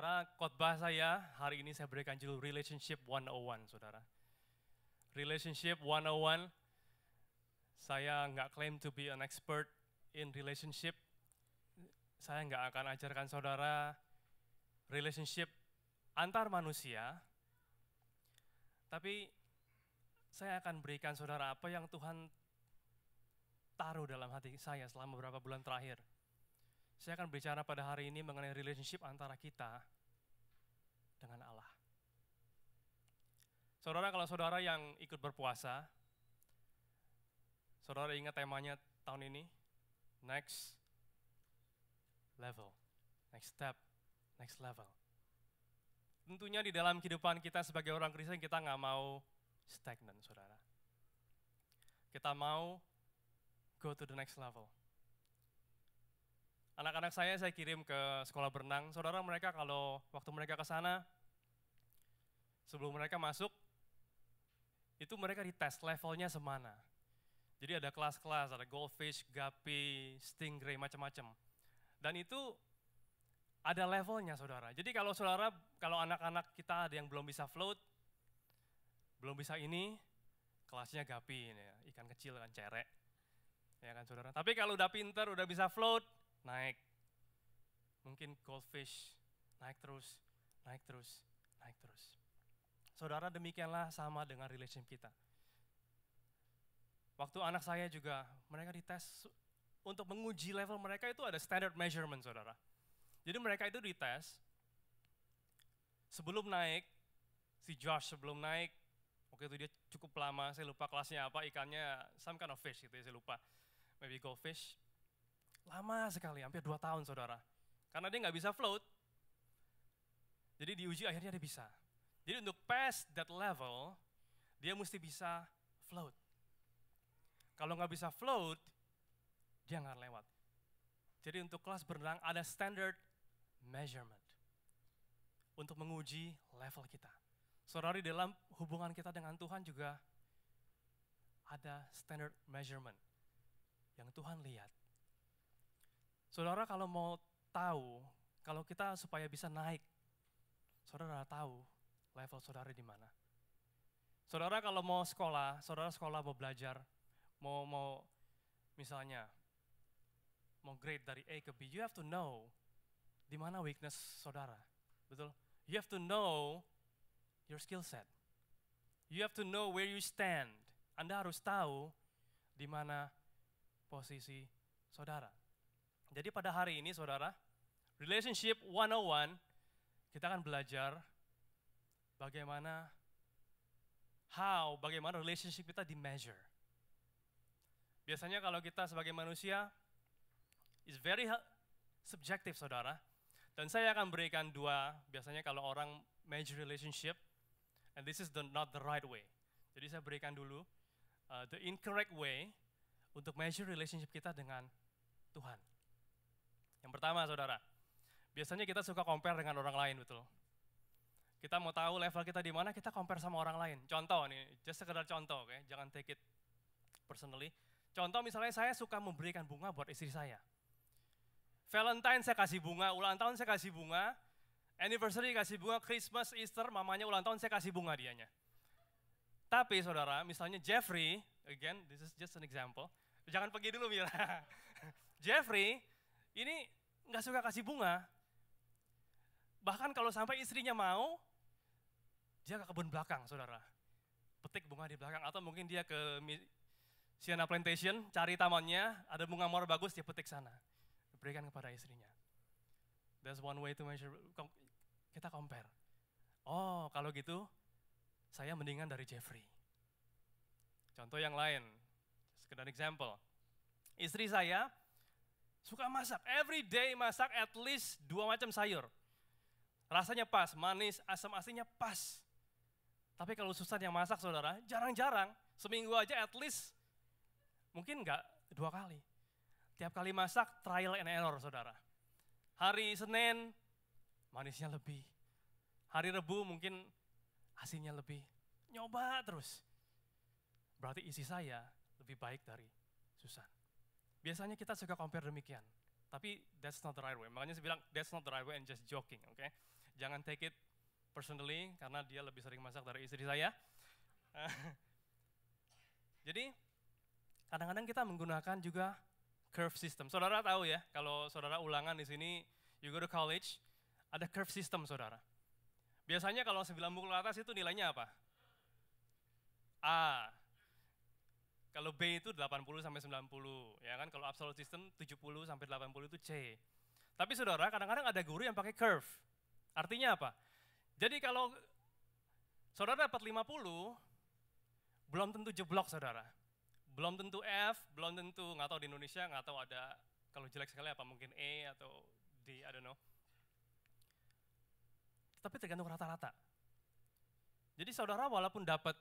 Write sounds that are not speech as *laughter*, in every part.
Saudara, khotbah saya hari ini saya berikan judul Relationship 101, Saudara. Relationship 101, saya nggak claim to be an expert in relationship. Saya nggak akan ajarkan saudara relationship antar manusia, tapi saya akan berikan saudara apa yang Tuhan taruh dalam hati saya selama beberapa bulan terakhir saya akan bicara pada hari ini mengenai relationship antara kita dengan Allah. Saudara, kalau saudara yang ikut berpuasa, saudara ingat temanya tahun ini? Next level, next step, next level. Tentunya di dalam kehidupan kita sebagai orang Kristen, kita nggak mau stagnan, saudara. Kita mau go to the next level anak-anak saya saya kirim ke sekolah berenang. Saudara mereka kalau waktu mereka ke sana, sebelum mereka masuk, itu mereka dites levelnya semana. Jadi ada kelas-kelas, ada goldfish, guppy, stingray, macam-macam. Dan itu ada levelnya saudara. Jadi kalau saudara, kalau anak-anak kita ada yang belum bisa float, belum bisa ini, kelasnya guppy, ini ya, ikan kecil, kan cerek. Ya kan saudara. Tapi kalau udah pinter, udah bisa float, naik. Mungkin goldfish naik terus, naik terus, naik terus. Saudara demikianlah sama dengan relation kita. Waktu anak saya juga, mereka dites untuk menguji level mereka itu ada standard measurement, saudara. Jadi mereka itu dites, sebelum naik, si Josh sebelum naik, waktu itu dia cukup lama, saya lupa kelasnya apa, ikannya some kind of fish gitu ya, saya lupa. Maybe goldfish. Lama sekali, hampir dua tahun saudara. Karena dia nggak bisa float, jadi diuji akhirnya dia bisa. Jadi untuk pass that level, dia mesti bisa float. Kalau nggak bisa float, dia nggak lewat. Jadi untuk kelas berenang ada standard measurement untuk menguji level kita. Saudari dalam hubungan kita dengan Tuhan juga ada standard measurement yang Tuhan lihat Saudara kalau mau tahu, kalau kita supaya bisa naik, saudara tahu level saudara di mana. Saudara kalau mau sekolah, saudara sekolah mau belajar, mau mau misalnya mau grade dari A ke B, you have to know di mana weakness saudara. Betul? You have to know your skill set. You have to know where you stand. Anda harus tahu di mana posisi saudara. Jadi pada hari ini saudara, Relationship 101, kita akan belajar bagaimana, how, bagaimana relationship kita di measure. Biasanya kalau kita sebagai manusia, is very subjective, saudara. Dan saya akan berikan dua, biasanya kalau orang measure relationship, and this is the, not the right way. Jadi saya berikan dulu uh, the incorrect way untuk measure relationship kita dengan Tuhan. Yang pertama, saudara, biasanya kita suka compare dengan orang lain, betul? Kita mau tahu level kita di mana, kita compare sama orang lain. Contoh nih, just sekedar contoh, oke? Okay? Jangan take it personally. Contoh misalnya saya suka memberikan bunga buat istri saya. Valentine saya kasih bunga, ulang tahun saya kasih bunga, anniversary kasih bunga, Christmas, Easter, mamanya ulang tahun saya kasih bunga dianya. Tapi saudara, misalnya Jeffrey, again this is just an example, jangan pergi dulu Mira. *laughs* Jeffrey ini nggak suka kasih bunga. Bahkan kalau sampai istrinya mau, dia ke kebun belakang, saudara. Petik bunga di belakang atau mungkin dia ke Siena Plantation, cari tamannya, ada bunga mawar bagus, dia petik sana. Berikan kepada istrinya. That's one way to measure. Kita compare. Oh, kalau gitu, saya mendingan dari Jeffrey. Contoh yang lain, sekedar example. Istri saya Suka masak, every day masak at least dua macam sayur. Rasanya pas, manis, asam asinnya pas. Tapi kalau Susan yang masak saudara, jarang-jarang, seminggu aja at least, mungkin enggak dua kali. Tiap kali masak trial and error saudara. Hari Senin, manisnya lebih. Hari Rebu mungkin asinnya lebih. Nyoba terus. Berarti isi saya lebih baik dari Susan. Biasanya kita suka compare demikian. Tapi that's not the right way. Makanya saya bilang that's not the right way and just joking, oke? Okay? Jangan take it personally karena dia lebih sering masak dari istri saya. *laughs* Jadi kadang-kadang kita menggunakan juga curve system. Saudara tahu ya, kalau saudara ulangan di sini, you go to college, ada curve system saudara. Biasanya kalau 9 buku ke atas itu nilainya apa? A, kalau B itu 80 sampai 90, ya kan? Kalau absolute system 70 sampai 80 itu C. Tapi saudara, kadang-kadang ada guru yang pakai curve. Artinya apa? Jadi kalau saudara dapat 50, belum tentu jeblok saudara. Belum tentu F, belum tentu, nggak tahu di Indonesia, nggak tahu ada, kalau jelek sekali apa mungkin E atau D, I don't know. Tapi tergantung rata-rata. Jadi saudara walaupun dapat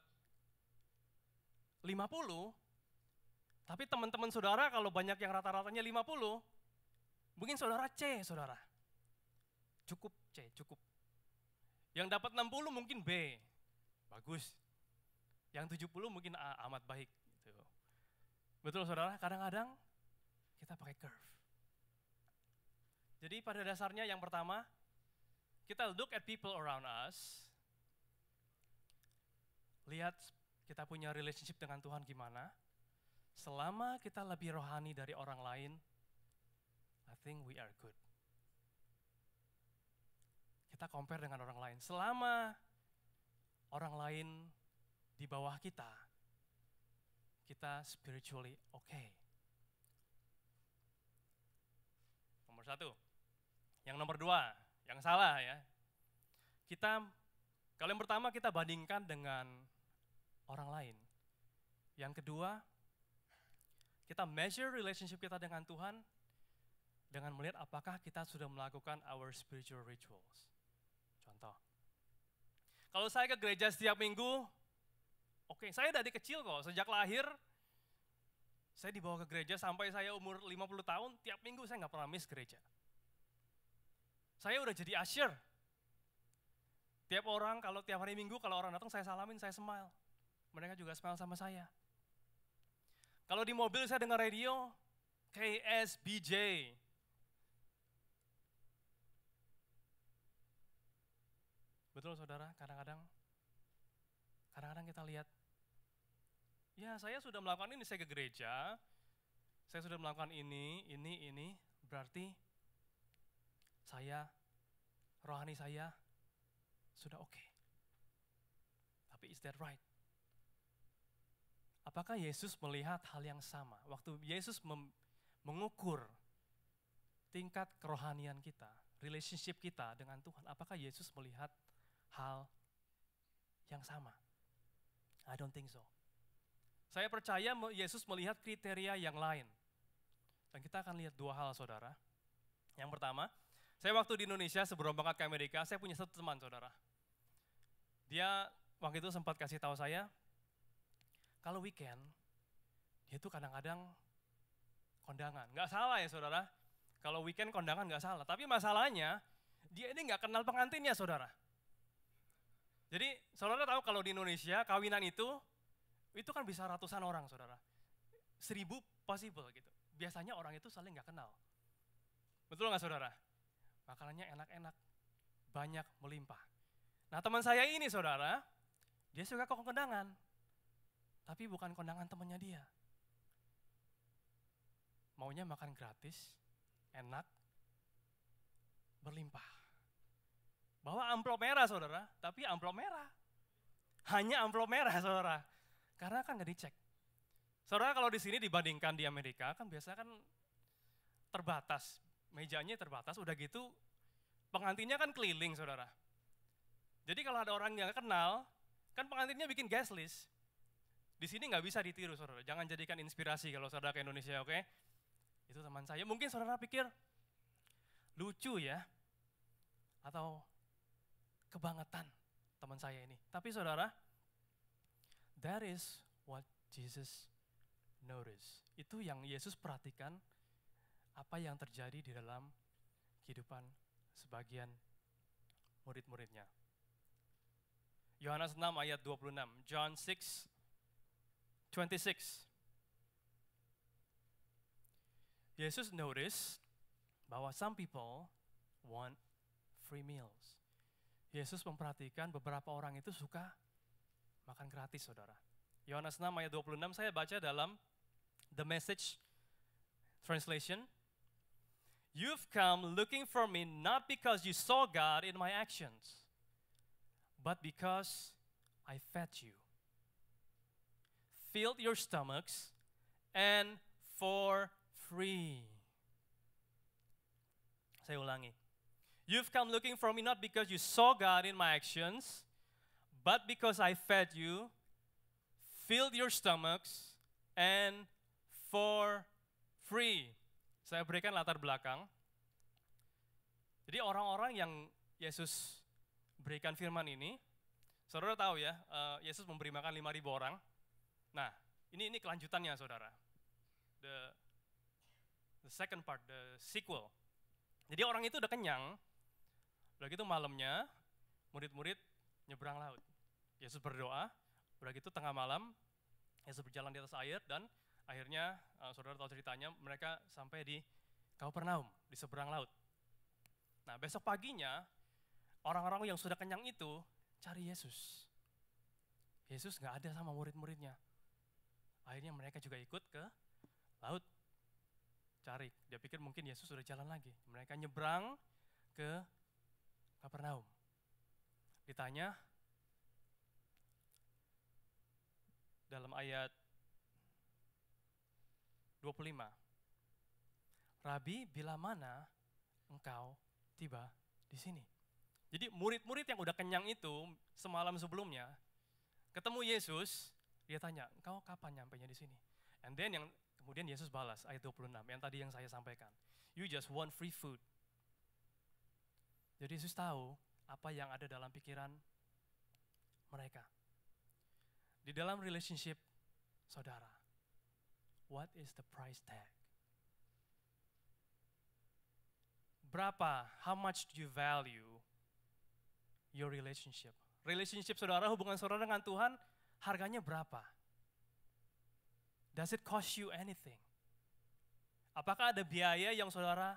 50, tapi teman-teman saudara kalau banyak yang rata-ratanya 50, mungkin saudara C, saudara. Cukup C, cukup. Yang dapat 60 mungkin B, bagus. Yang 70 mungkin A, amat baik. Gitu. Betul saudara, kadang-kadang kita pakai curve. Jadi pada dasarnya yang pertama, kita look at people around us, lihat kita punya relationship dengan Tuhan gimana, selama kita lebih rohani dari orang lain, I think we are good. Kita compare dengan orang lain. Selama orang lain di bawah kita, kita spiritually okay. Nomor satu. Yang nomor dua, yang salah ya. Kita, kalau yang pertama kita bandingkan dengan orang lain. Yang kedua, kita measure relationship kita dengan Tuhan dengan melihat apakah kita sudah melakukan our spiritual rituals. Contoh, kalau saya ke gereja setiap minggu, oke, okay, saya dari kecil kok, sejak lahir saya dibawa ke gereja sampai saya umur 50 tahun, tiap minggu saya nggak pernah miss gereja. Saya udah jadi usher. Tiap orang, kalau tiap hari minggu, kalau orang datang saya salamin, saya smile mereka juga smile sama saya. Kalau di mobil saya dengar radio, KSBJ. Betul saudara, kadang-kadang kadang-kadang kita lihat, ya saya sudah melakukan ini, saya ke gereja, saya sudah melakukan ini, ini, ini, berarti saya, rohani saya sudah oke. Okay. Tapi is that right? Apakah Yesus melihat hal yang sama? Waktu Yesus mengukur tingkat kerohanian kita, relationship kita dengan Tuhan, apakah Yesus melihat hal yang sama? I don't think so. Saya percaya Yesus melihat kriteria yang lain. Dan kita akan lihat dua hal, saudara. Yang pertama, saya waktu di Indonesia sebelum berangkat ke Amerika, saya punya satu teman, saudara. Dia waktu itu sempat kasih tahu saya, kalau weekend, dia ya tuh kadang-kadang kondangan. Gak salah ya saudara, kalau weekend kondangan gak salah. Tapi masalahnya, dia ini gak kenal pengantinnya saudara. Jadi saudara tahu kalau di Indonesia kawinan itu, itu kan bisa ratusan orang saudara. Seribu possible gitu. Biasanya orang itu saling gak kenal. Betul gak saudara? Makanannya enak-enak, banyak melimpah. Nah teman saya ini saudara, dia suka ke kondangan tapi bukan kondangan temennya dia. Maunya makan gratis, enak, berlimpah. Bawa amplop merah saudara, tapi amplop merah. Hanya amplop merah saudara, karena kan gak dicek. Saudara kalau di sini dibandingkan di Amerika kan biasa kan terbatas, mejanya terbatas, udah gitu pengantinnya kan keliling saudara. Jadi kalau ada orang yang kenal, kan pengantinnya bikin guest list. Di sini nggak bisa ditiru, saudara. Jangan jadikan inspirasi kalau saudara ke Indonesia, oke? Okay? Itu teman saya. Mungkin saudara pikir, lucu ya, atau kebangetan teman saya ini. Tapi saudara, that is what Jesus notice. Itu yang Yesus perhatikan apa yang terjadi di dalam kehidupan sebagian murid-muridnya. Yohanes 6 ayat 26, John 6 26. Yesus notice bahwa some people want free meals. Yesus memperhatikan beberapa orang itu suka makan gratis, saudara. Yohanes 6 ayat 26 saya baca dalam The Message Translation. You've come looking for me not because you saw God in my actions, but because I fed you. filled your stomachs, and for free. Saya ulangi. You've come looking for me not because you saw God in my actions, but because I fed you, filled your stomachs, and for free. Saya berikan latar belakang. Jadi orang-orang yang Yesus berikan firman ini, saudara tahu ya, eh, Yesus memberi makan 5.000 orang. Nah, ini ini kelanjutannya saudara. The, the second part, the sequel. Jadi orang itu udah kenyang, udah gitu malamnya murid-murid nyebrang laut. Yesus berdoa, udah gitu tengah malam Yesus berjalan di atas air dan akhirnya uh, saudara tahu ceritanya mereka sampai di Kapernaum di seberang laut. Nah besok paginya orang-orang yang sudah kenyang itu cari Yesus. Yesus nggak ada sama murid-muridnya. Akhirnya mereka juga ikut ke laut cari. Dia pikir mungkin Yesus sudah jalan lagi. Mereka nyebrang ke Kapernaum. Ditanya dalam ayat 25. Rabi, bila mana engkau tiba di sini? Jadi murid-murid yang udah kenyang itu semalam sebelumnya ketemu Yesus, dia tanya, kau kapan nyampainya di sini? And then yang kemudian Yesus balas ayat 26 yang tadi yang saya sampaikan. You just want free food. Jadi Yesus tahu apa yang ada dalam pikiran mereka. Di dalam relationship saudara. What is the price tag? Berapa? How much do you value your relationship? Relationship saudara, hubungan saudara dengan Tuhan harganya berapa? Does it cost you anything? Apakah ada biaya yang saudara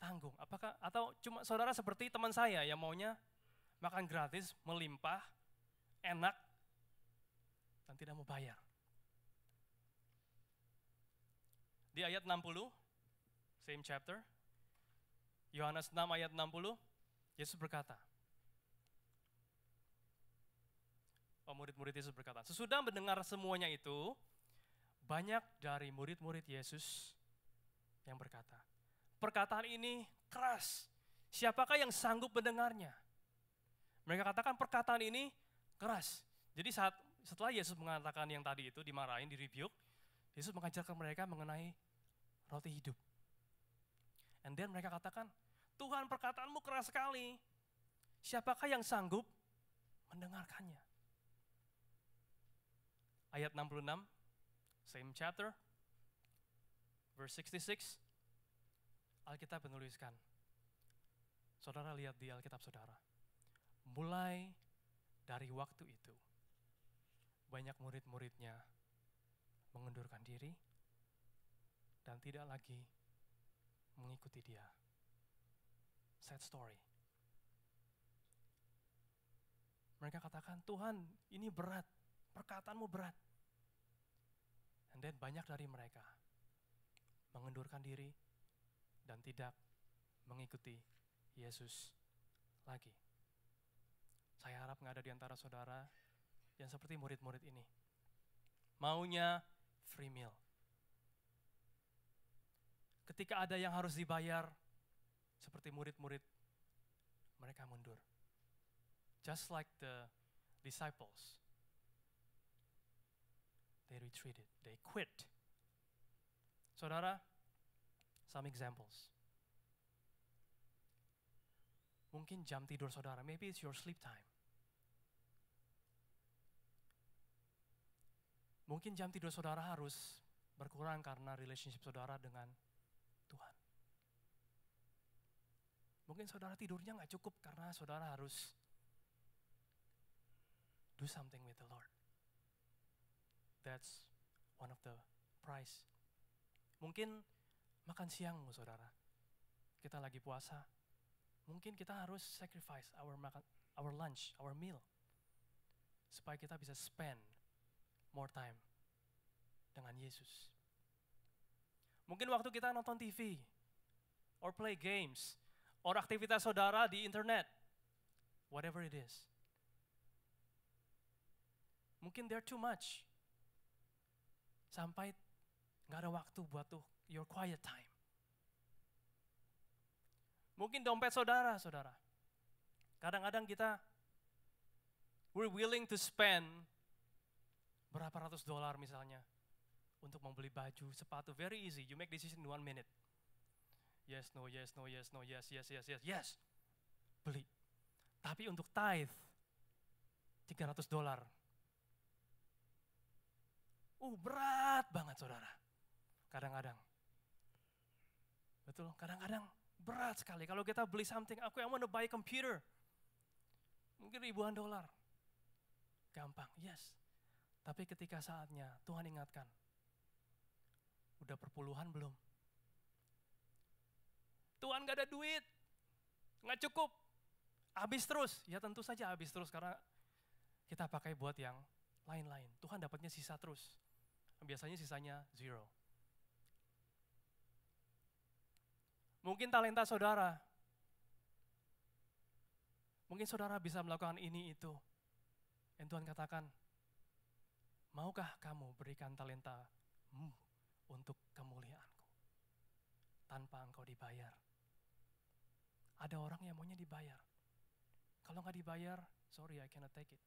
tanggung? Apakah atau cuma saudara seperti teman saya yang maunya makan gratis, melimpah, enak, dan tidak mau bayar. Di ayat 60, same chapter, Yohanes 6 ayat 60, Yesus berkata, murid-murid Yesus berkata. Sesudah mendengar semuanya itu, banyak dari murid-murid Yesus yang berkata, perkataan ini keras, siapakah yang sanggup mendengarnya? Mereka katakan perkataan ini keras. Jadi saat setelah Yesus mengatakan yang tadi itu dimarahin, direbuke, Yesus mengajarkan mereka mengenai roti hidup. And then mereka katakan, Tuhan perkataanmu keras sekali. Siapakah yang sanggup mendengarkannya? ayat 66, same chapter, verse 66, Alkitab menuliskan, saudara lihat di Alkitab saudara, mulai dari waktu itu, banyak murid-muridnya mengundurkan diri dan tidak lagi mengikuti dia. Sad story. Mereka katakan, Tuhan ini berat, perkataanmu berat. Dan banyak dari mereka mengendurkan diri dan tidak mengikuti Yesus lagi. Saya harap nggak ada di antara saudara yang seperti murid-murid ini. Maunya free meal. Ketika ada yang harus dibayar, seperti murid-murid, mereka mundur. Just like the disciples they retreated, they quit. Saudara, some examples. Mungkin jam tidur saudara, maybe it's your sleep time. Mungkin jam tidur saudara harus berkurang karena relationship saudara dengan Tuhan. Mungkin saudara tidurnya nggak cukup karena saudara harus do something with the Lord that's one of the price. Mungkin makan siang, saudara. Kita lagi puasa. Mungkin kita harus sacrifice our makan, our lunch, our meal, supaya kita bisa spend more time dengan Yesus. Mungkin waktu kita nonton TV, or play games, or aktivitas saudara di internet, whatever it is. Mungkin there too much Sampai nggak ada waktu buat tuh your quiet time. Mungkin dompet saudara, saudara. Kadang-kadang kita we're willing to spend berapa ratus dolar misalnya untuk membeli baju, sepatu, very easy. You make decision in one minute. Yes, no, yes, no, yes, no, yes, yes, yes, yes, yes. Beli. Tapi untuk tithe, 300 dolar. Uh, berat banget saudara. Kadang-kadang. Betul, kadang-kadang berat sekali. Kalau kita beli something, aku yang mau buy computer. Mungkin ribuan dolar. Gampang, yes. Tapi ketika saatnya, Tuhan ingatkan. Udah perpuluhan belum? Tuhan gak ada duit. Gak cukup. Habis terus. Ya tentu saja habis terus karena kita pakai buat yang lain-lain. Tuhan dapatnya sisa terus biasanya sisanya zero. Mungkin talenta saudara, mungkin saudara bisa melakukan ini itu. Dan Tuhan katakan, maukah kamu berikan talenta untuk kemuliaanku tanpa engkau dibayar? Ada orang yang maunya dibayar. Kalau nggak dibayar, sorry I cannot take it.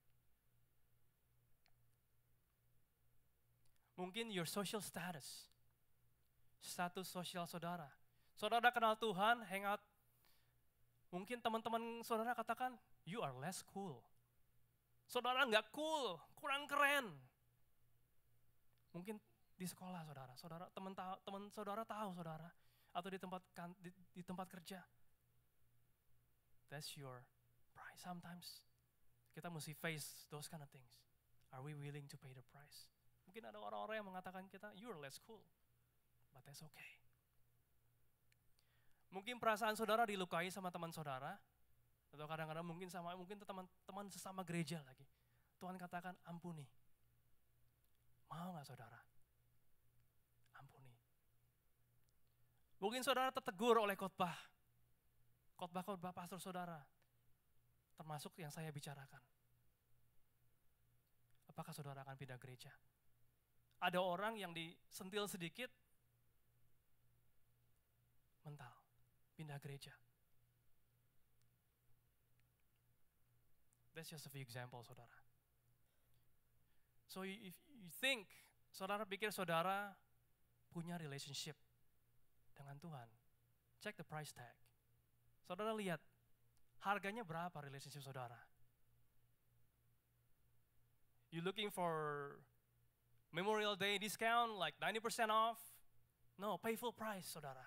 Mungkin your social status. Status sosial saudara. Saudara kenal Tuhan, hangout. Mungkin teman-teman saudara katakan, you are less cool. Saudara nggak cool, kurang keren. Mungkin di sekolah saudara, saudara teman ta teman saudara tahu saudara, atau di tempat kan, di, di tempat kerja. That's your price. Sometimes kita mesti face those kind of things. Are we willing to pay the price? Mungkin ada orang-orang yang mengatakan kita, you're less cool, but that's okay. Mungkin perasaan saudara dilukai sama teman saudara, atau kadang-kadang mungkin sama mungkin teman-teman sesama gereja lagi. Tuhan katakan, ampuni. Mau gak saudara? Ampuni. Mungkin saudara tertegur oleh khotbah. Khotbah-khotbah pastor saudara. Termasuk yang saya bicarakan. Apakah saudara akan pindah gereja? ada orang yang disentil sedikit, mental, pindah gereja. That's just a few examples, saudara. So if you think, saudara pikir saudara punya relationship dengan Tuhan, check the price tag. Saudara lihat, harganya berapa relationship saudara? You looking for Memorial Day discount like 90% off. No, pay full price, saudara.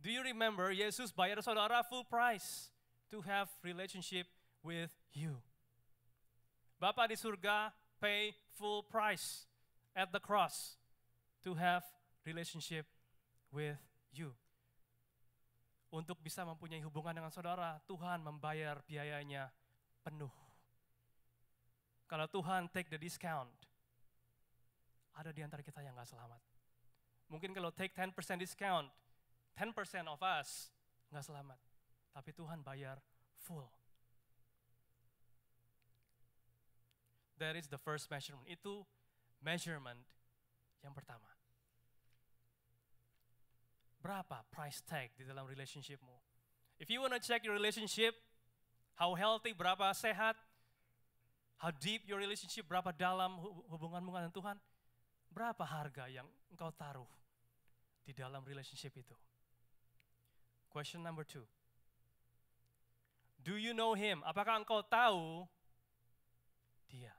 Do you remember Yesus bayar saudara full price to have relationship with you? Bapak di surga pay full price at the cross to have relationship with you. Untuk bisa mempunyai hubungan dengan saudara, Tuhan membayar biayanya penuh. Kalau Tuhan take the discount, ada di antara kita yang nggak selamat. Mungkin kalau take 10% discount, 10% of us nggak selamat. Tapi Tuhan bayar full. That is the first measurement. Itu measurement yang pertama. Berapa price tag di dalam relationshipmu? If you want to check your relationship, how healthy, berapa sehat, how deep your relationship, berapa dalam hubunganmu dengan Tuhan, Berapa harga yang engkau taruh di dalam relationship itu? Question number two. Do you know him? Apakah engkau tahu dia?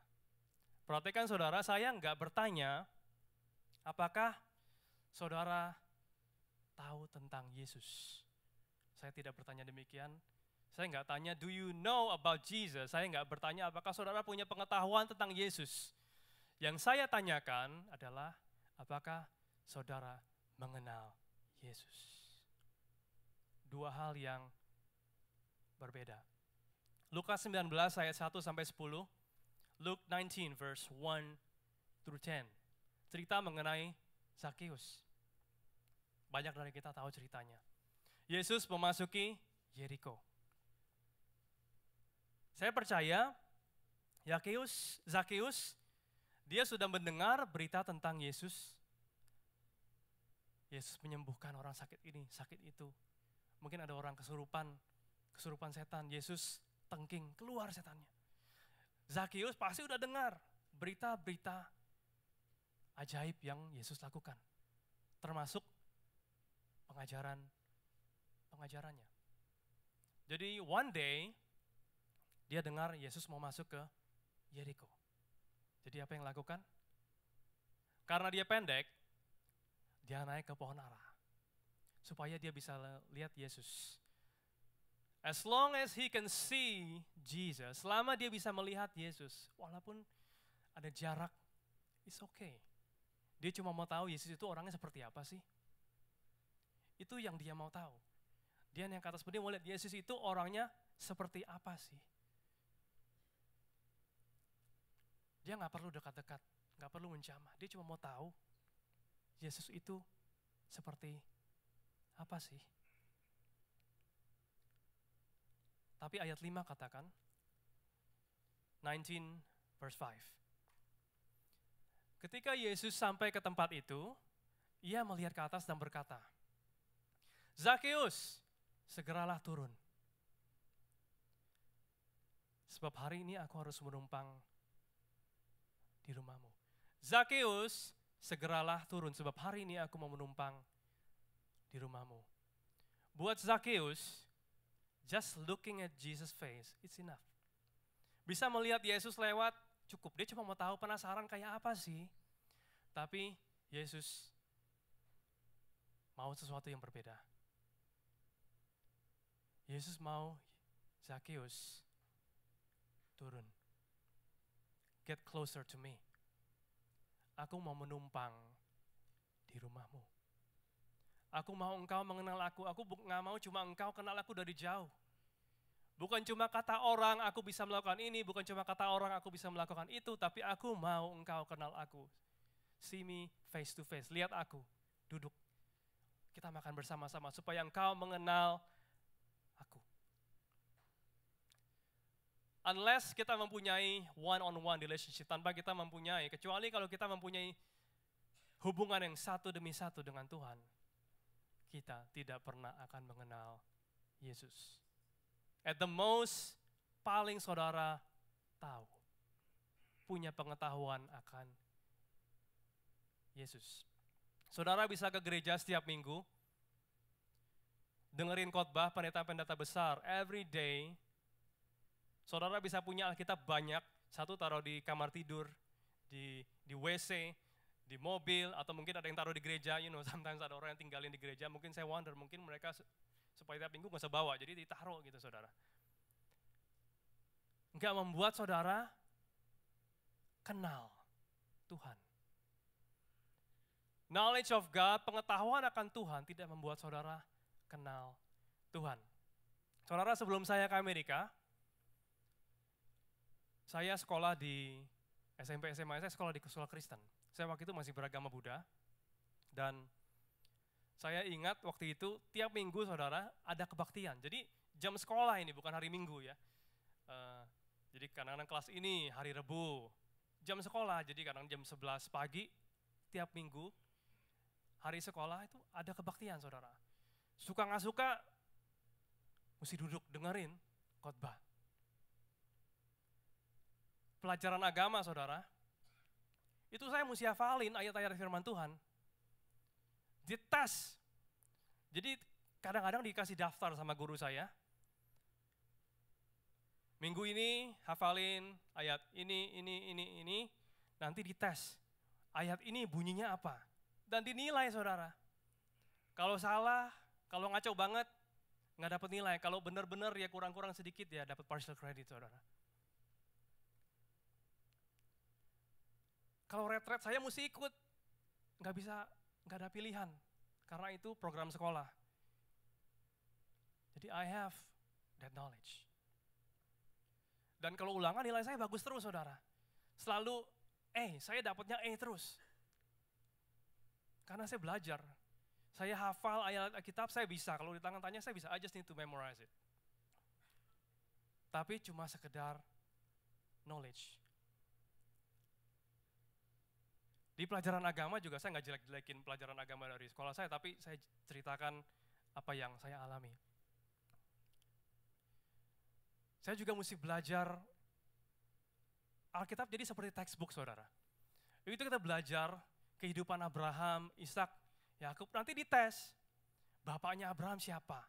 Perhatikan saudara, saya enggak bertanya apakah saudara tahu tentang Yesus. Saya tidak bertanya demikian. Saya enggak tanya, do you know about Jesus? Saya enggak bertanya apakah saudara punya pengetahuan tentang Yesus. Yang saya tanyakan adalah apakah saudara mengenal Yesus? Dua hal yang berbeda. Lukas 19 ayat 1 sampai 10. Luke 19 verse 1 through 10. Cerita mengenai Zakheus. Banyak dari kita tahu ceritanya. Yesus memasuki Jericho. Saya percaya Zacchaeus. Zakheus dia sudah mendengar berita tentang Yesus. Yesus menyembuhkan orang sakit ini, sakit itu. Mungkin ada orang kesurupan, kesurupan setan. Yesus tengking, keluar setannya. Zakius pasti udah dengar berita-berita ajaib yang Yesus lakukan. Termasuk pengajaran pengajarannya. Jadi one day dia dengar Yesus mau masuk ke Jericho. Jadi apa yang lakukan? Karena dia pendek, dia naik ke pohon ara. Supaya dia bisa lihat Yesus. As long as he can see Jesus, selama dia bisa melihat Yesus, walaupun ada jarak, it's okay. Dia cuma mau tahu Yesus itu orangnya seperti apa sih. Itu yang dia mau tahu. Dia yang ke atas pedi mau lihat Yesus itu orangnya seperti apa sih. Dia nggak perlu dekat-dekat, nggak perlu menjamah. Dia cuma mau tahu Yesus itu seperti apa sih? Tapi ayat 5 katakan, 19 verse 5. Ketika Yesus sampai ke tempat itu, ia melihat ke atas dan berkata, Zakeus, segeralah turun. Sebab hari ini aku harus menumpang di rumahmu. Zakeus, segeralah turun sebab hari ini aku mau menumpang di rumahmu. Buat Zakeus, just looking at Jesus face, it's enough. Bisa melihat Yesus lewat, cukup. Dia cuma mau tahu penasaran kayak apa sih. Tapi Yesus mau sesuatu yang berbeda. Yesus mau Zakeus turun get closer to me. Aku mau menumpang di rumahmu. Aku mau engkau mengenal aku. Aku nggak mau cuma engkau kenal aku dari jauh. Bukan cuma kata orang aku bisa melakukan ini, bukan cuma kata orang aku bisa melakukan itu, tapi aku mau engkau kenal aku. See me face to face, lihat aku, duduk. Kita makan bersama-sama supaya engkau mengenal Unless kita mempunyai one-on-one relationship, tanpa kita mempunyai, kecuali kalau kita mempunyai hubungan yang satu demi satu dengan Tuhan, kita tidak pernah akan mengenal Yesus. At the most, paling saudara tahu, punya pengetahuan akan Yesus. Saudara bisa ke gereja setiap minggu, dengerin khotbah pendeta-pendeta besar every day Saudara bisa punya Alkitab banyak, satu taruh di kamar tidur, di di WC, di mobil, atau mungkin ada yang taruh di gereja, you know, *laughs* sometimes ada orang yang tinggalin di gereja, mungkin saya wonder, mungkin mereka supaya tiap minggu gak usah bawa, jadi ditaruh gitu saudara. Nggak membuat saudara kenal Tuhan. Knowledge of God, pengetahuan akan Tuhan tidak membuat saudara kenal Tuhan. Saudara sebelum saya ke Amerika, saya sekolah di SMP SMA, saya sekolah di sekolah Kristen. Saya waktu itu masih beragama Buddha. Dan saya ingat waktu itu tiap minggu saudara ada kebaktian. Jadi jam sekolah ini bukan hari minggu ya. Uh, jadi kadang-kadang kelas ini hari Rebu, jam sekolah. Jadi kadang jam 11 pagi tiap minggu hari sekolah itu ada kebaktian saudara. Suka nggak suka mesti duduk dengerin khotbah pelajaran agama saudara, itu saya mesti hafalin ayat-ayat firman Tuhan. Di tes. Jadi kadang-kadang dikasih daftar sama guru saya. Minggu ini hafalin ayat ini, ini, ini, ini. Nanti dites. Ayat ini bunyinya apa? Dan dinilai saudara. Kalau salah, kalau ngaco banget, nggak dapat nilai. Kalau benar-benar ya kurang-kurang sedikit ya dapat partial credit saudara. Kalau retret saya mesti ikut. Nggak bisa, nggak ada pilihan. Karena itu program sekolah. Jadi I have that knowledge. Dan kalau ulangan nilai saya bagus terus saudara. Selalu eh, saya dapatnya eh terus. Karena saya belajar. Saya hafal ayat Alkitab, saya bisa. Kalau di tangan tanya, saya bisa. I just need to memorize it. Tapi cuma sekedar knowledge. Di pelajaran agama juga saya nggak jelek-jelekin pelajaran agama dari sekolah saya, tapi saya ceritakan apa yang saya alami. Saya juga mesti belajar Alkitab jadi seperti textbook, saudara. Itu kita belajar kehidupan Abraham, Ishak, Yakub. Nanti dites, bapaknya Abraham siapa,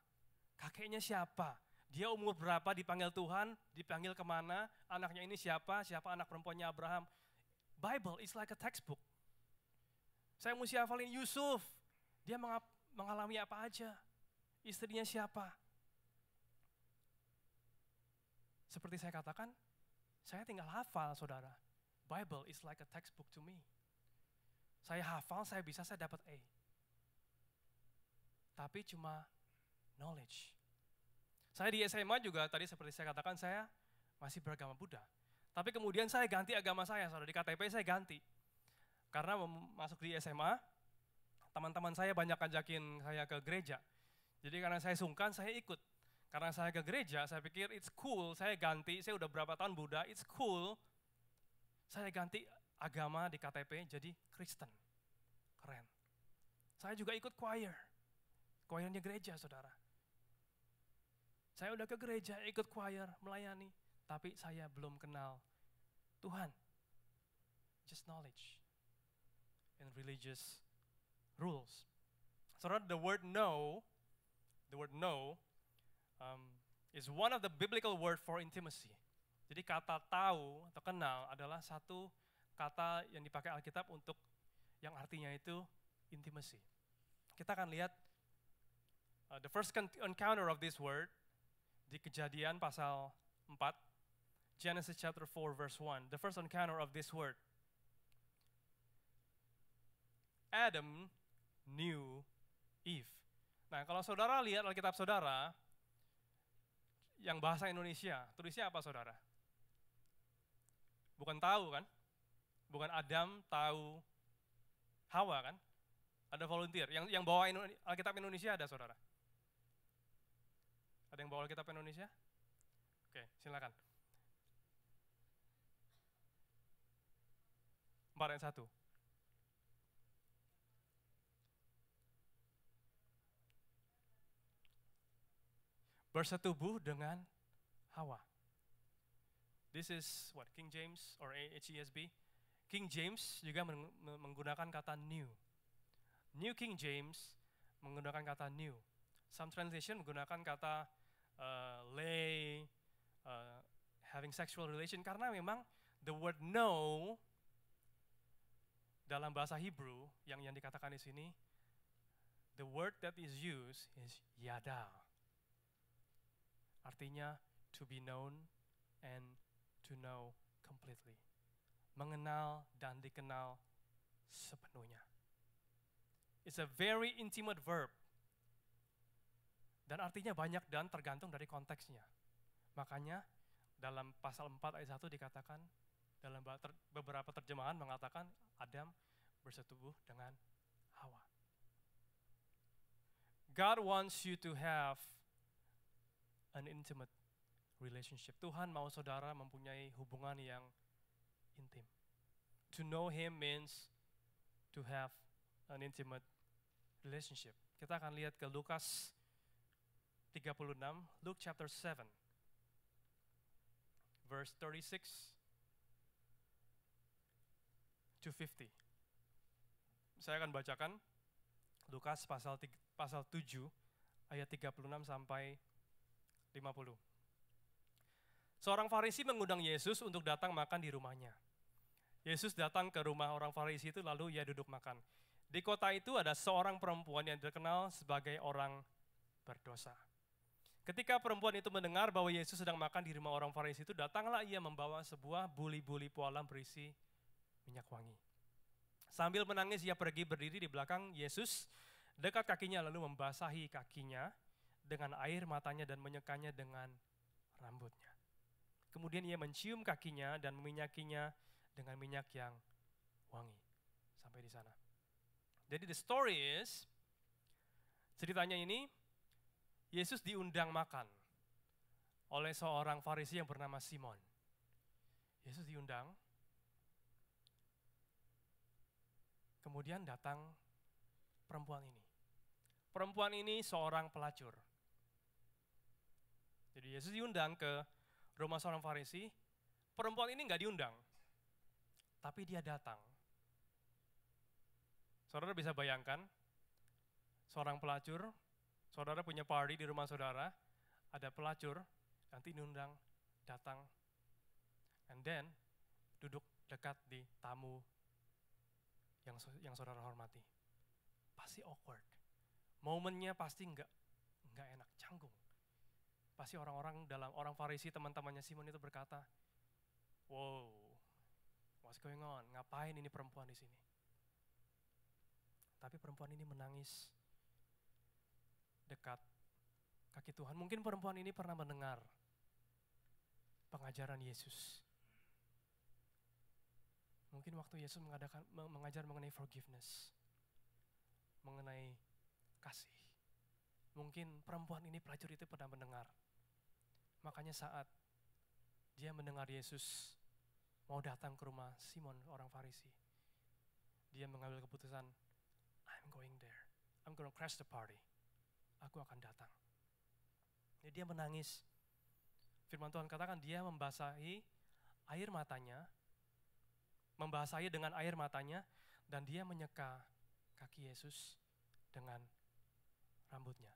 kakeknya siapa, dia umur berapa dipanggil Tuhan, dipanggil kemana, anaknya ini siapa, siapa anak perempuannya Abraham. Bible is like a textbook. Saya mesti hafalin Yusuf. Dia mengalami apa aja. Istrinya siapa. Seperti saya katakan, saya tinggal hafal saudara. Bible is like a textbook to me. Saya hafal, saya bisa, saya dapat A. Tapi cuma knowledge. Saya di SMA juga tadi seperti saya katakan saya masih beragama Buddha. Tapi kemudian saya ganti agama saya, saudara. Di KTP saya ganti. Karena masuk di SMA, teman-teman saya banyak ajakin saya ke gereja. Jadi karena saya sungkan, saya ikut. Karena saya ke gereja, saya pikir it's cool, saya ganti, saya udah berapa tahun Buddha, it's cool. Saya ganti agama di KTP jadi Kristen. Keren. Saya juga ikut choir. Choirnya gereja, saudara. Saya udah ke gereja, ikut choir, melayani. Tapi saya belum kenal Tuhan. Just knowledge and religious rules. So the word no, the word no, um, is one of the biblical word for intimacy. Jadi kata tahu atau kenal adalah satu kata yang dipakai Alkitab untuk yang artinya itu intimacy. Kita akan lihat uh, the first encounter of this word di kejadian pasal 4, Genesis chapter 4 verse 1. The first encounter of this word Adam knew Eve. Nah, kalau saudara lihat Alkitab saudara, yang bahasa Indonesia, tulisnya apa saudara? Bukan tahu kan? Bukan Adam tahu Hawa kan? Ada volunteer. Yang yang bawa Alkitab Indonesia ada saudara? Ada yang bawa Alkitab Indonesia? Oke, silakan. Empat yang satu. bersetubuh dengan Hawa. This is what King James or HESB. King James juga menggunakan kata new. New King James menggunakan kata new. Some translation menggunakan kata uh, lay, uh, having sexual relation karena memang the word know dalam bahasa Hebrew yang yang dikatakan di sini the word that is used is yada Artinya to be known and to know completely. Mengenal dan dikenal sepenuhnya. It's a very intimate verb. Dan artinya banyak dan tergantung dari konteksnya. Makanya dalam pasal 4 ayat 1 dikatakan, dalam beberapa terjemahan mengatakan Adam bersetubuh dengan Hawa. God wants you to have an intimate relationship. Tuhan mau saudara mempunyai hubungan yang intim. To know Him means to have an intimate relationship. Kita akan lihat ke Lukas 36, Luke chapter 7, verse 36 to 50. Saya akan bacakan Lukas pasal pasal 7 ayat 36 sampai 50. Seorang Farisi mengundang Yesus untuk datang makan di rumahnya. Yesus datang ke rumah orang Farisi itu lalu ia duduk makan. Di kota itu ada seorang perempuan yang terkenal sebagai orang berdosa. Ketika perempuan itu mendengar bahwa Yesus sedang makan di rumah orang Farisi itu, datanglah ia membawa sebuah buli-buli pualam berisi minyak wangi. Sambil menangis ia pergi berdiri di belakang Yesus, dekat kakinya lalu membasahi kakinya dengan air matanya dan menyekanya dengan rambutnya. Kemudian ia mencium kakinya dan meminyakinya dengan minyak yang wangi. Sampai di sana. Jadi the story is, ceritanya ini, Yesus diundang makan oleh seorang farisi yang bernama Simon. Yesus diundang, kemudian datang perempuan ini. Perempuan ini seorang pelacur. Jadi Yesus diundang ke rumah seorang Farisi, perempuan ini nggak diundang, tapi dia datang. Saudara bisa bayangkan, seorang pelacur, saudara punya party di rumah saudara, ada pelacur, nanti diundang, datang, and then duduk dekat di tamu yang yang saudara hormati. Pasti awkward. Momennya pasti nggak nggak enak, canggung. Pasti orang-orang dalam orang Farisi teman-temannya Simon itu berkata, "Wow, what's going on? Ngapain ini perempuan di sini?" Tapi perempuan ini menangis dekat kaki Tuhan. Mungkin perempuan ini pernah mendengar pengajaran Yesus. Mungkin waktu Yesus mengadakan mengajar mengenai forgiveness, mengenai kasih. Mungkin perempuan ini pelacur itu pernah mendengar Makanya saat dia mendengar Yesus mau datang ke rumah Simon orang Farisi, dia mengambil keputusan, I'm going there. I'm going to crash the party. Aku akan datang. Jadi dia menangis. Firman Tuhan katakan dia membasahi air matanya, membasahi dengan air matanya, dan dia menyeka kaki Yesus dengan rambutnya.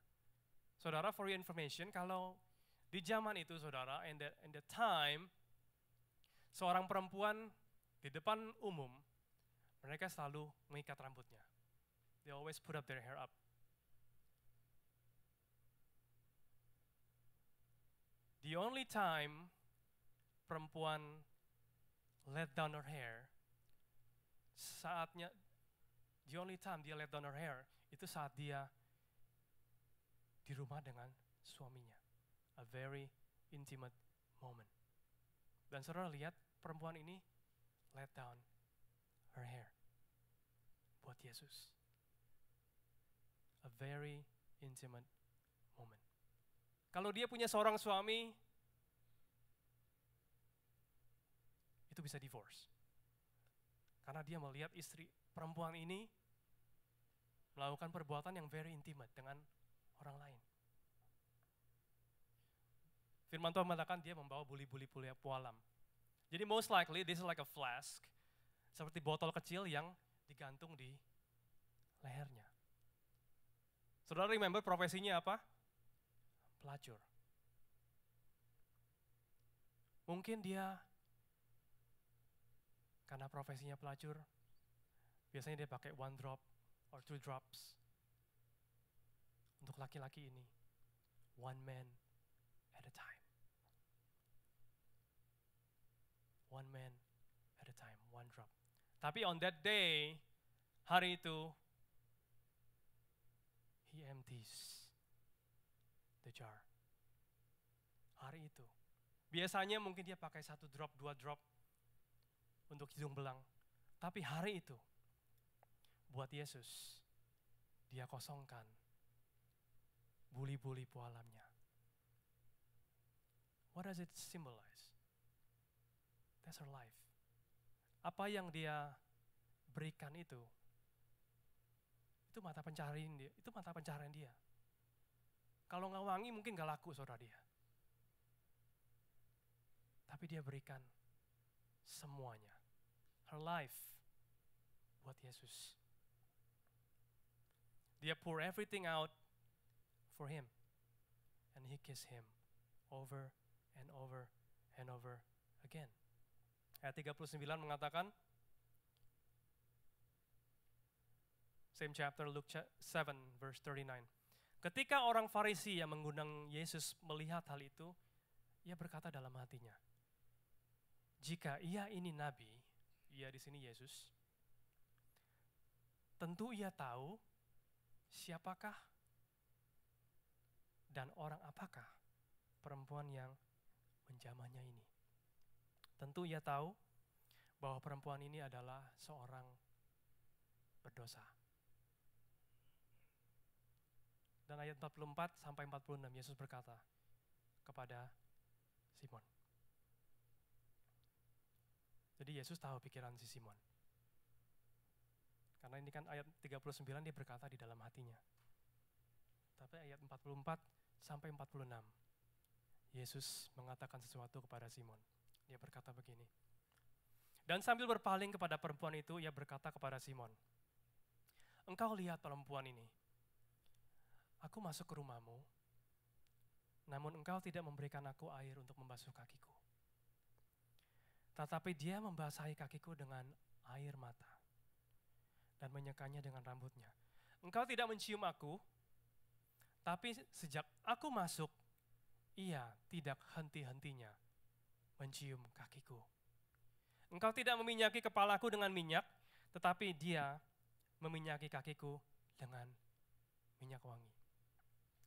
Saudara, for your information, kalau di zaman itu saudara, in the, in the time, seorang perempuan di depan umum, mereka selalu mengikat rambutnya. They always put up their hair up. The only time perempuan let down her hair, saatnya, the only time dia let down her hair, itu saat dia di rumah dengan suaminya a very intimate moment. Dan saudara lihat perempuan ini let down her hair buat Yesus. A very intimate moment. Kalau dia punya seorang suami, itu bisa divorce. Karena dia melihat istri perempuan ini melakukan perbuatan yang very intimate dengan orang lain. Firman Tuhan mengatakan dia membawa buli-buli pualam. Jadi most likely this is like a flask, seperti botol kecil yang digantung di lehernya. Saudara remember profesinya apa? Pelacur. Mungkin dia karena profesinya pelacur, biasanya dia pakai one drop or two drops. Untuk laki-laki ini, one man at a time. one man at a time, one drop. Tapi on that day, hari itu, he empties the jar. Hari itu. Biasanya mungkin dia pakai satu drop, dua drop untuk hidung belang. Tapi hari itu, buat Yesus, dia kosongkan buli-buli pualamnya. What does it symbolize? That's her life. Apa yang dia berikan itu, itu mata pencarian dia, itu mata pencarian dia. Kalau nggak wangi mungkin nggak laku saudara dia. Tapi dia berikan semuanya. Her life buat Yesus. Dia pour everything out for him. And he kissed him over and over and over again. Ayat 39 mengatakan, same chapter, Luke 7, verse 39. Ketika orang Farisi yang mengundang Yesus melihat hal itu, ia berkata dalam hatinya, jika ia ini nabi, ia di sini Yesus, tentu ia tahu siapakah dan orang apakah perempuan yang menjamahnya ini. Tentu ia tahu bahwa perempuan ini adalah seorang berdosa. Dan ayat 44 sampai 46 Yesus berkata kepada Simon. Jadi Yesus tahu pikiran si Simon. Karena ini kan ayat 39 dia berkata di dalam hatinya. Tapi ayat 44 sampai 46 Yesus mengatakan sesuatu kepada Simon. Dia berkata begini. Dan sambil berpaling kepada perempuan itu, ia berkata kepada Simon, Engkau lihat perempuan ini. Aku masuk ke rumahmu, namun engkau tidak memberikan aku air untuk membasuh kakiku. Tetapi dia membasahi kakiku dengan air mata dan menyekanya dengan rambutnya. Engkau tidak mencium aku, tapi sejak aku masuk, ia tidak henti-hentinya mencium kakiku. Engkau tidak meminyaki kepalaku dengan minyak, tetapi dia meminyaki kakiku dengan minyak wangi.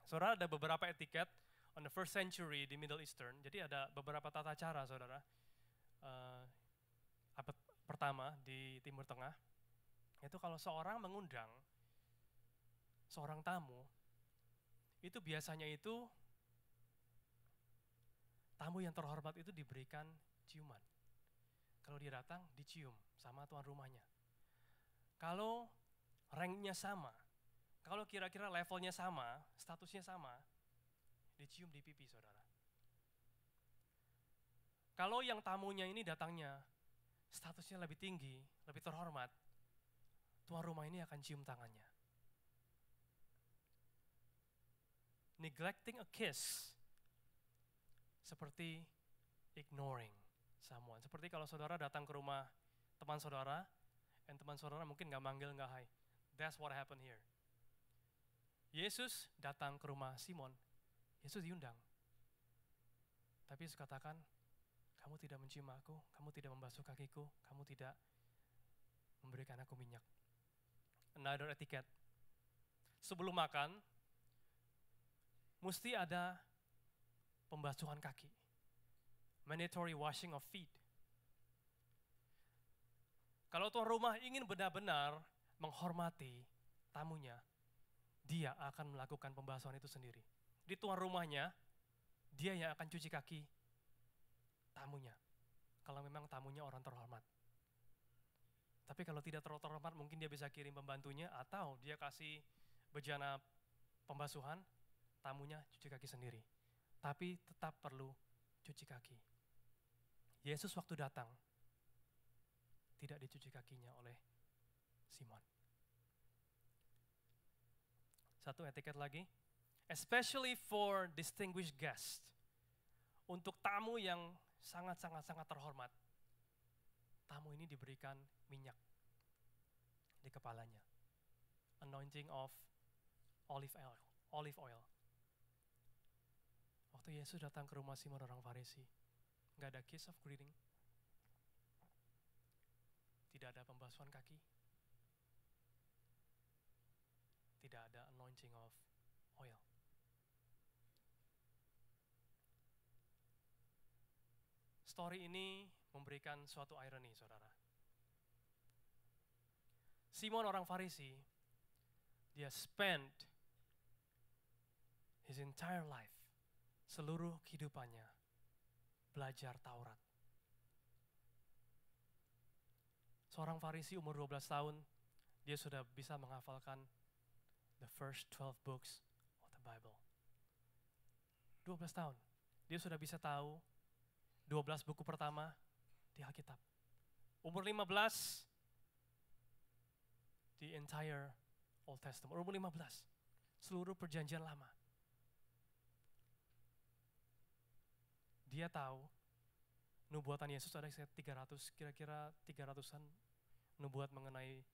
Saudara ada beberapa etiket on the first century di Middle Eastern. Jadi ada beberapa tata cara, saudara. Uh, abad pertama di Timur Tengah, itu kalau seorang mengundang seorang tamu, itu biasanya itu tamu yang terhormat itu diberikan ciuman. Kalau dia datang, dicium sama tuan rumahnya. Kalau ranknya sama, kalau kira-kira levelnya sama, statusnya sama, dicium di pipi saudara. Kalau yang tamunya ini datangnya statusnya lebih tinggi, lebih terhormat, tuan rumah ini akan cium tangannya. Neglecting a kiss seperti ignoring someone. Seperti kalau saudara datang ke rumah teman saudara, dan teman saudara mungkin nggak manggil, nggak hai. That's what happened here. Yesus datang ke rumah Simon. Yesus diundang. Tapi Yesus katakan, kamu tidak mencium aku, kamu tidak membasuh kakiku, kamu tidak memberikan aku minyak. Another etiquette. Sebelum makan, mesti ada pembasuhan kaki, mandatory washing of feet. Kalau tuan rumah ingin benar-benar menghormati tamunya, dia akan melakukan pembasuhan itu sendiri. Di tuan rumahnya, dia yang akan cuci kaki tamunya. Kalau memang tamunya orang terhormat. Tapi kalau tidak terlalu terhormat, mungkin dia bisa kirim pembantunya atau dia kasih bejana pembasuhan, tamunya cuci kaki sendiri tapi tetap perlu cuci kaki. Yesus waktu datang, tidak dicuci kakinya oleh Simon. Satu etiket lagi, especially for distinguished guests, Untuk tamu yang sangat-sangat-sangat terhormat, tamu ini diberikan minyak di kepalanya. Anointing of olive oil. Olive oil. Waktu Yesus datang ke rumah Simon orang Farisi, nggak ada kiss of greeting, tidak ada pembasuhan kaki, tidak ada anointing of oil. Story ini memberikan suatu ironi, saudara. Simon orang Farisi, dia spent his entire life seluruh kehidupannya belajar Taurat. Seorang Farisi umur 12 tahun, dia sudah bisa menghafalkan the first 12 books of the Bible. 12 tahun. Dia sudah bisa tahu 12 buku pertama di Alkitab. Umur 15, the entire Old Testament. Umur 15, seluruh perjanjian lama. dia tahu nubuatan Yesus ada 300 kira-kira 300-an nubuat mengenai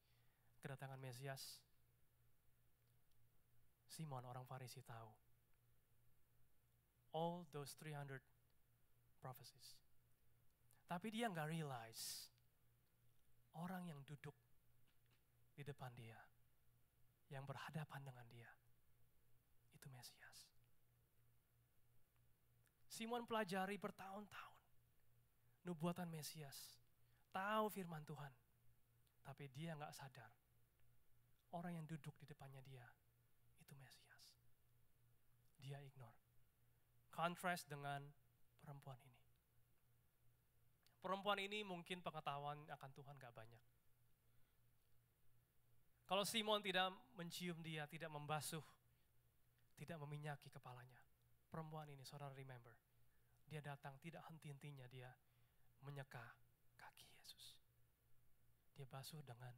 kedatangan Mesias. Simon orang Farisi tahu. All those 300 prophecies. Tapi dia nggak realize orang yang duduk di depan dia, yang berhadapan dengan dia, itu Mesias. Simon pelajari bertahun-tahun nubuatan Mesias, tahu firman Tuhan, tapi dia nggak sadar orang yang duduk di depannya dia itu Mesias. Dia ignore. Kontras dengan perempuan ini. Perempuan ini mungkin pengetahuan akan Tuhan gak banyak. Kalau Simon tidak mencium dia, tidak membasuh, tidak meminyaki kepalanya perempuan ini, saudara remember, dia datang tidak henti-hentinya dia menyeka kaki Yesus. Dia basuh dengan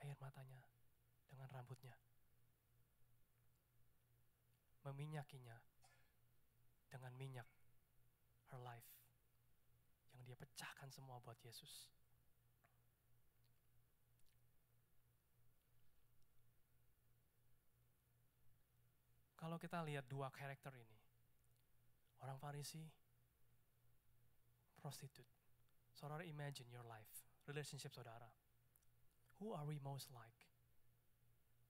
air matanya, dengan rambutnya. Meminyakinya dengan minyak her life yang dia pecahkan semua buat Yesus. Kalau kita lihat dua karakter ini, orang Farisi, prostitut, Saudara imagine your life, relationship saudara. Who are we most like?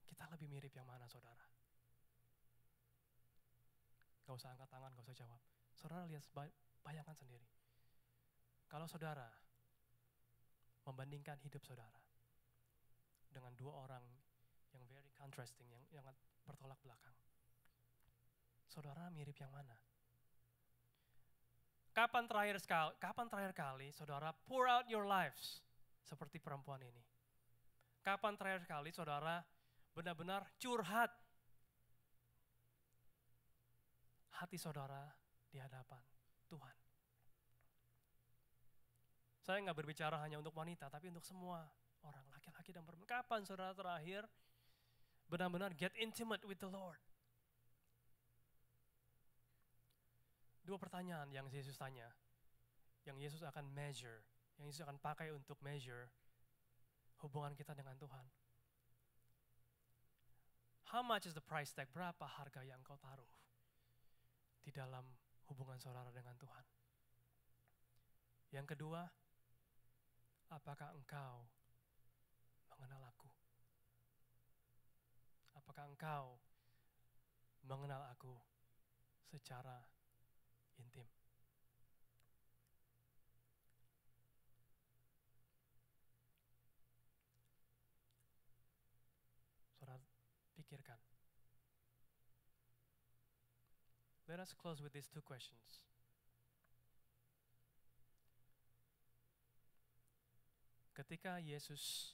Kita lebih mirip yang mana saudara? Gak usah angkat tangan, gak usah jawab. Saudara lihat, bayangkan sendiri. Kalau saudara membandingkan hidup saudara dengan dua orang yang very contrasting, yang, yang bertolak belakang saudara mirip yang mana? Kapan terakhir sekali, kapan terakhir kali saudara pour out your lives seperti perempuan ini? Kapan terakhir kali saudara benar-benar curhat hati saudara di hadapan Tuhan? Saya nggak berbicara hanya untuk wanita, tapi untuk semua orang, laki-laki dan perempuan. Kapan saudara terakhir benar-benar get intimate with the Lord? dua pertanyaan yang Yesus tanya, yang Yesus akan measure, yang Yesus akan pakai untuk measure hubungan kita dengan Tuhan. How much is the price tag? Berapa harga yang kau taruh di dalam hubungan saudara dengan Tuhan? Yang kedua, apakah engkau mengenal aku? Apakah engkau mengenal aku secara in them. Saudara pikirkan. Let us close with these two questions. Ketika Yesus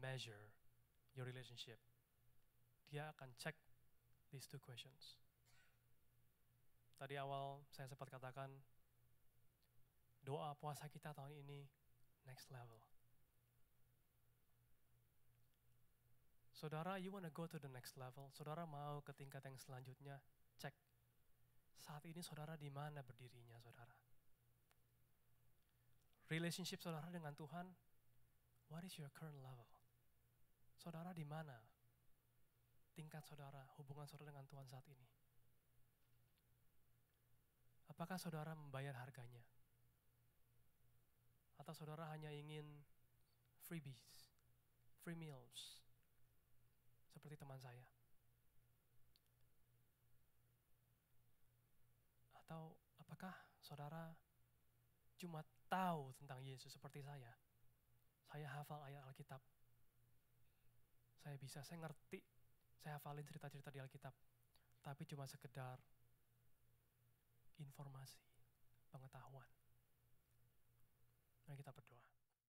measure your relationship, dia akan cek these two questions. Tadi awal saya sempat katakan, doa puasa kita tahun ini next level. Saudara, you wanna go to the next level? Saudara mau ke tingkat yang selanjutnya? Cek. Saat ini saudara di mana berdirinya, saudara? Relationship saudara dengan Tuhan, what is your current level? Saudara di mana? Tingkat saudara, hubungan saudara dengan Tuhan saat ini. Apakah saudara membayar harganya? Atau saudara hanya ingin freebies, free meals, seperti teman saya? Atau apakah saudara cuma tahu tentang Yesus seperti saya? Saya hafal ayat Alkitab. Saya bisa, saya ngerti. Saya hafalin cerita-cerita di Alkitab. Tapi cuma sekedar informasi, pengetahuan. Mari kita berdoa.